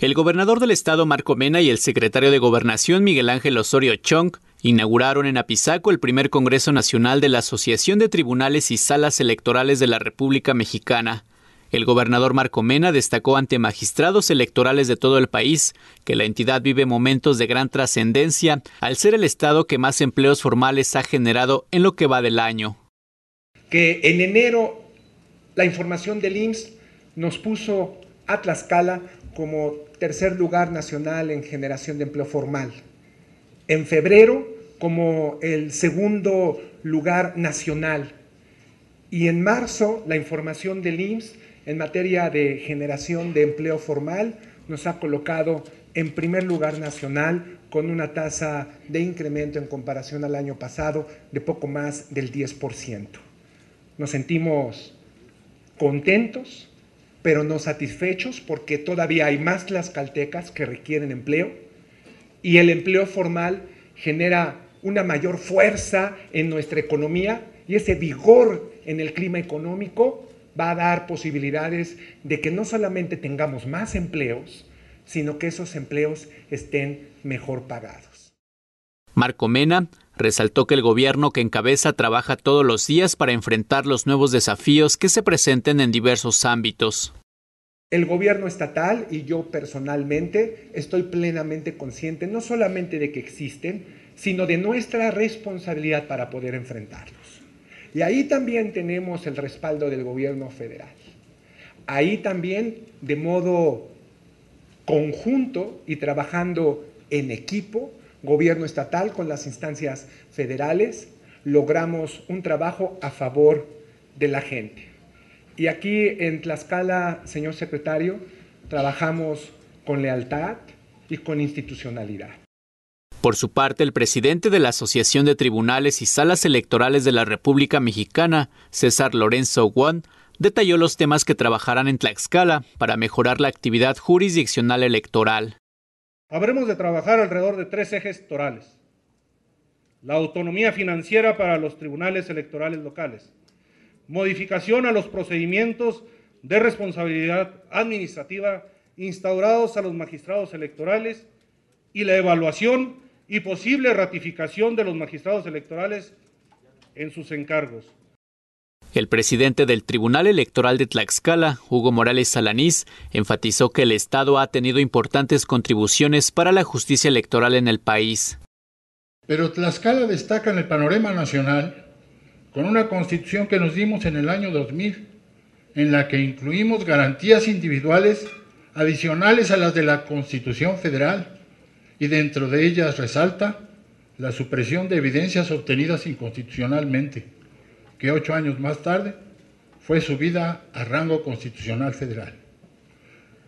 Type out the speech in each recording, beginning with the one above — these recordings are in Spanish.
El gobernador del estado Marco Mena y el secretario de Gobernación Miguel Ángel Osorio Chong inauguraron en Apizaco el primer Congreso Nacional de la Asociación de Tribunales y Salas Electorales de la República Mexicana. El gobernador Marco Mena destacó ante magistrados electorales de todo el país que la entidad vive momentos de gran trascendencia al ser el estado que más empleos formales ha generado en lo que va del año. Que en enero la información del IMSS nos puso a como tercer lugar nacional en generación de empleo formal. En febrero, como el segundo lugar nacional. Y en marzo, la información del IMSS en materia de generación de empleo formal nos ha colocado en primer lugar nacional con una tasa de incremento en comparación al año pasado de poco más del 10%. Nos sentimos contentos, pero no satisfechos porque todavía hay más tlaxcaltecas que requieren empleo y el empleo formal genera una mayor fuerza en nuestra economía y ese vigor en el clima económico va a dar posibilidades de que no solamente tengamos más empleos, sino que esos empleos estén mejor pagados. Marco Mena, Resaltó que el gobierno que encabeza trabaja todos los días para enfrentar los nuevos desafíos que se presenten en diversos ámbitos. El gobierno estatal y yo personalmente estoy plenamente consciente no solamente de que existen, sino de nuestra responsabilidad para poder enfrentarlos. Y ahí también tenemos el respaldo del gobierno federal. Ahí también, de modo conjunto y trabajando en equipo, gobierno estatal con las instancias federales, logramos un trabajo a favor de la gente. Y aquí en Tlaxcala, señor secretario, trabajamos con lealtad y con institucionalidad. Por su parte, el presidente de la Asociación de Tribunales y Salas Electorales de la República Mexicana, César Lorenzo Guan, detalló los temas que trabajarán en Tlaxcala para mejorar la actividad jurisdiccional electoral. Habremos de trabajar alrededor de tres ejes torales. La autonomía financiera para los tribunales electorales locales. Modificación a los procedimientos de responsabilidad administrativa instaurados a los magistrados electorales y la evaluación y posible ratificación de los magistrados electorales en sus encargos. El presidente del Tribunal Electoral de Tlaxcala, Hugo Morales Salanís, enfatizó que el Estado ha tenido importantes contribuciones para la justicia electoral en el país. Pero Tlaxcala destaca en el panorama nacional con una constitución que nos dimos en el año 2000, en la que incluimos garantías individuales adicionales a las de la Constitución Federal y dentro de ellas resalta la supresión de evidencias obtenidas inconstitucionalmente que ocho años más tarde fue subida a rango constitucional federal.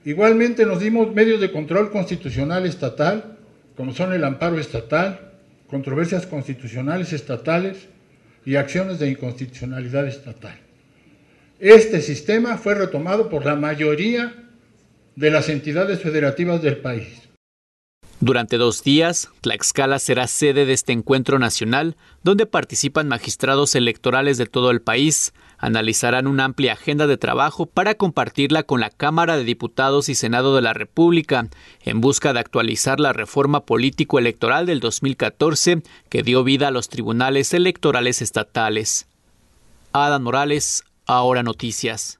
Igualmente nos dimos medios de control constitucional estatal, como son el amparo estatal, controversias constitucionales estatales y acciones de inconstitucionalidad estatal. Este sistema fue retomado por la mayoría de las entidades federativas del país. Durante dos días, Tlaxcala será sede de este encuentro nacional, donde participan magistrados electorales de todo el país. Analizarán una amplia agenda de trabajo para compartirla con la Cámara de Diputados y Senado de la República, en busca de actualizar la reforma político-electoral del 2014 que dio vida a los tribunales electorales estatales. Adán Morales, ahora noticias.